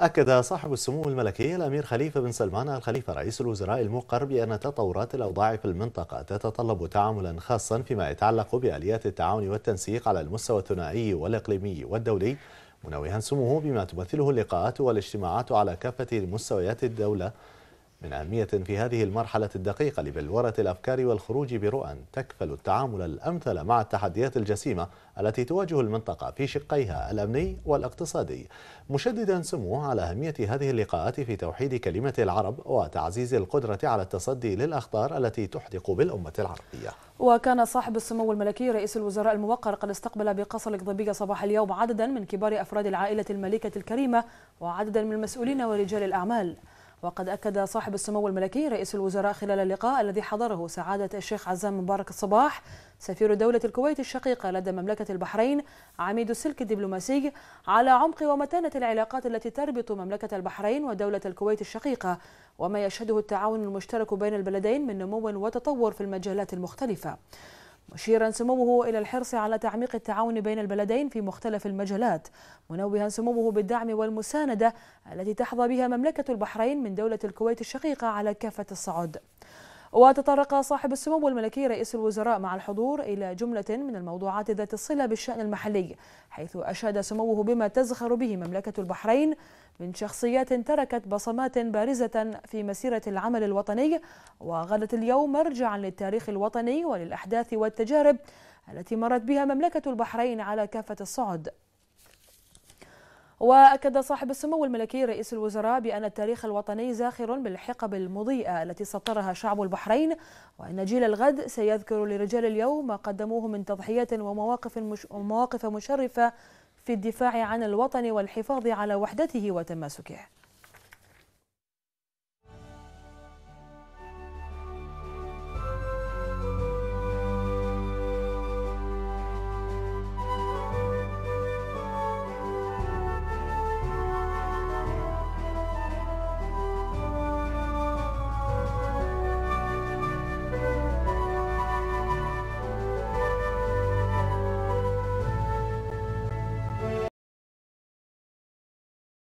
أكد صاحب السمو الملكي الأمير خليفة بن سلمان الخليفة رئيس الوزراء الموقر بأن تطورات الأوضاع في المنطقة تتطلب تعاملا خاصا فيما يتعلق بآليات التعاون والتنسيق على المستوى الثنائي والإقليمي والدولي منوها سموه بما تمثله اللقاءات والاجتماعات على كافة مستويات الدولة من أهمية في هذه المرحلة الدقيقة لبلورة الأفكار والخروج برؤى تكفل التعامل الأمثل مع التحديات الجسيمة التي تواجه المنطقة في شقيها الأمني والاقتصادي مشددا سموه على أهمية هذه اللقاءات في توحيد كلمة العرب وتعزيز القدرة على التصدي للأخطار التي تحدق بالأمة العربية وكان صاحب السمو الملكي رئيس الوزراء الموقر قد استقبل بقصر القضبية صباح اليوم عددا من كبار أفراد العائلة الملكة الكريمة وعددا من المسؤولين ورجال الأعمال وقد أكد صاحب السمو الملكي رئيس الوزراء خلال اللقاء الذي حضره سعادة الشيخ عزام مبارك الصباح سفير دولة الكويت الشقيقة لدى مملكة البحرين عميد السلك الدبلوماسي على عمق ومتانة العلاقات التي تربط مملكة البحرين ودولة الكويت الشقيقة وما يشهده التعاون المشترك بين البلدين من نمو وتطور في المجالات المختلفة مشيرا سموه إلى الحرص على تعميق التعاون بين البلدين في مختلف المجالات منوها سموه بالدعم والمساندة التي تحظى بها مملكة البحرين من دولة الكويت الشقيقة على كافة الصعد وتطرق صاحب السمو الملكي رئيس الوزراء مع الحضور إلى جملة من الموضوعات ذات الصلة بالشأن المحلي حيث أشاد سموه بما تزخر به مملكة البحرين من شخصيات تركت بصمات بارزة في مسيرة العمل الوطني وغدت اليوم مرجعا للتاريخ الوطني وللأحداث والتجارب التي مرت بها مملكة البحرين على كافة الصعد وأكد صاحب السمو الملكي رئيس الوزراء بأن التاريخ الوطني زاخر بالحقب المضيئة التي سطرها شعب البحرين وأن جيل الغد سيذكر لرجال اليوم ما قدموه من تضحيات ومواقف, مش ومواقف مشرفة في الدفاع عن الوطن والحفاظ على وحدته وتماسكه